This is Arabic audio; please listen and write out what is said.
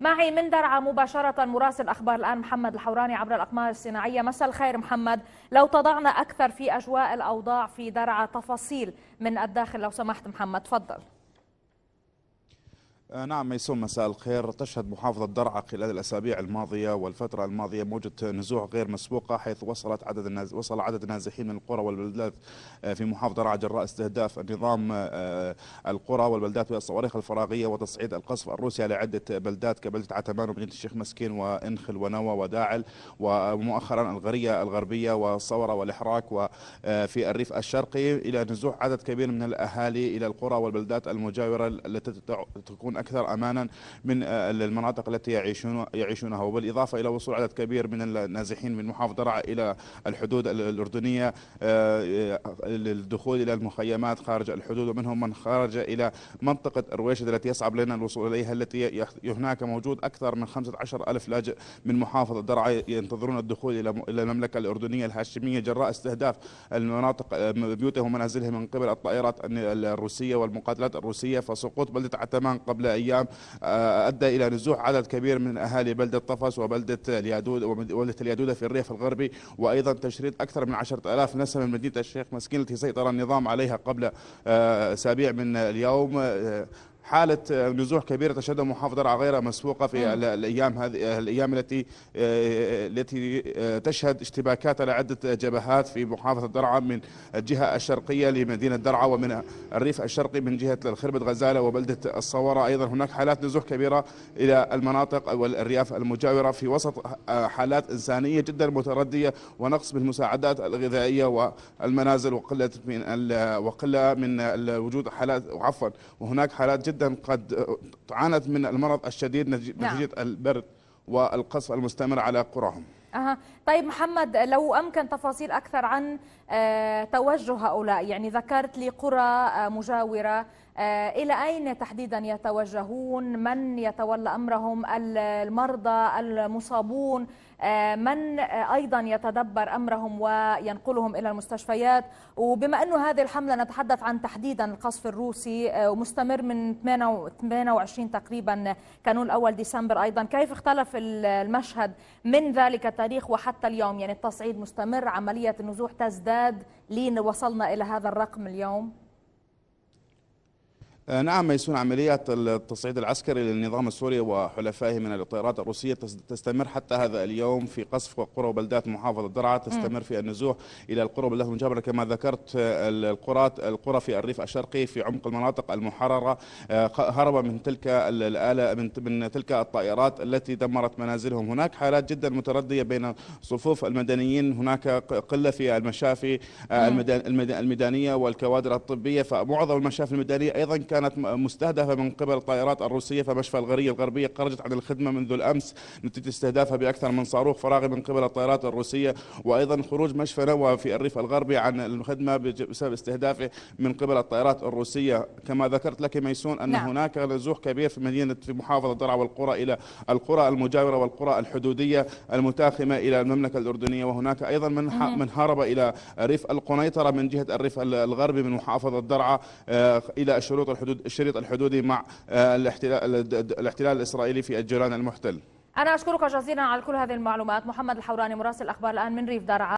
معي من درعا مباشرة مراسل أخبار الآن محمد الحوراني عبر الأقمار الصناعية مساء الخير محمد لو تضعنا أكثر في أجواء الأوضاع في درعا تفاصيل من الداخل لو سمحت محمد تفضل آه، نعم ميسوم مساء الخير تشهد محافظة درعا خلال الأسابيع الماضية والفترة الماضية موجة نزوح غير مسبوقة حيث وصلت عدد الناز... وصل عدد النازحين من القرى والبلدات آه، في محافظة درعا جراء استهداف نظام آه، القرى والبلدات بالصواريخ الفراغية وتصعيد القصف الروسي على عدة بلدات كبلدة عتبان ومدينة الشيخ مسكين وإنخل ونوى وداعل ومؤخرا الغرية الغربية والصورة والإحراك وفي الريف الشرقي إلى نزوح عدد كبير من الأهالي إلى القرى والبلدات المجاورة التي تكون أكثر أمانا من المناطق آه، التي يعيشون يعيشونها وبالإضافة إلى وصول عدد كبير من النازحين من محافظة رعا إلى الحدود الأردنية آه، آه، للدخول إلى المخيمات خارج الحدود ومنهم من خرج إلى منطقة رويشد التي يصعب لنا الوصول إليها التي هناك موجود أكثر من 15 ألف لاجئ من محافظة درعا ينتظرون الدخول الى إلى المملكة الأردنية الهاشمية جراء استهداف المناطق بيوتهم ومنازلهم من قبل الطائرات الروسية والمقاتلات الروسية فسقوط بلدة عتمان قبل قبل أيام آه، أدى إلى نزوح عدد كبير من أهالي بلدة طفس وبلدة اليادود وبلدة اليادودة في الريف الغربي وأيضا تشريد أكثر من 10000 نسمة من مدينة الشيخ مسكين التي سيطر النظام عليها قبل آه، أسابيع من اليوم آه، حالة آه، نزوح كبيرة تشهدها محافظة درعا غير مسبوقة في نعم. الأيام هذه آه، الأيام التي آه، التي تشهد اشتباكات على عدة جبهات في محافظة درعا من الجهة الشرقية لمدينة درعا ومن الريف الشرقي من جهة الخربة غزالة وبلدة الصورة أيضا هناك حالات نزوح كبيرة إلى المناطق والأرياف المجاورة في وسط حالات إنسانية جدا متردية ونقص بالمساعدات الغذائية والمنازل وقلة من وقلة من الوجود حالات عفوا وهناك حالات جدا جدا قد عانت من المرض الشديد نتيجة نعم. البرد والقصف المستمر على قراهم أه. طيب محمد لو أمكن تفاصيل أكثر عن آه، توجه هؤلاء يعني ذكرت لي قرى آه، مجاورة آه، إلى أين تحديدا يتوجهون من يتولى أمرهم المرضى المصابون من أيضا يتدبر أمرهم وينقلهم إلى المستشفيات وبما أنه هذه الحملة نتحدث عن تحديدا القصف الروسي ومستمر من 28 تقريبا كانون الأول ديسمبر أيضا كيف اختلف المشهد من ذلك التاريخ وحتى اليوم يعني التصعيد مستمر عملية النزوح تزداد لين وصلنا إلى هذا الرقم اليوم آه، نعم ميسون عمليات التصعيد العسكري للنظام السوري وحلفائه من الطائرات الروسية تستمر حتى هذا اليوم في قصف قرى وبلدات محافظة درعا تستمر في النزوح إلى القرى وبلدات المجاورة كما ذكرت آه، القرى القرى في الريف الشرقي في عمق المناطق المحررة آه، هرب من تلك الآلة من تلك الطائرات التي دمرت منازلهم هناك حالات جدا متردية بين صفوف المدنيين هناك قلة في المشافي الميدانية والكوادر الطبية فمعظم المشافي الميدانية أيضا كان كانت مستهدفة من قبل الطائرات الروسية فمشفى الغرية الغربية خرجت عن الخدمة منذ الأمس نتيجة استهدافها بأكثر من صاروخ فراغي من قبل الطائرات الروسية وأيضا خروج مشفى نوى في الريف الغربي عن الخدمة بسبب استهدافه من قبل الطائرات الروسية كما ذكرت لك ميسون أن نعم. هناك نزوح كبير في مدينة في محافظة درعا والقرى إلى القرى المجاورة والقرى الحدودية المتاخمة إلى المملكة الأردنية وهناك أيضا من من هرب إلى ريف القنيطرة من جهة الريف الغربي من محافظة درعا آه، إلى الشروط الحدودية الحدود الشريط الحدودي مع آه، الاحتلال الاحتلال الاسرائيلي في الجولان المحتل. انا اشكرك جزيلا على كل هذه المعلومات محمد الحوراني مراسل الاخبار الان من ريف درعا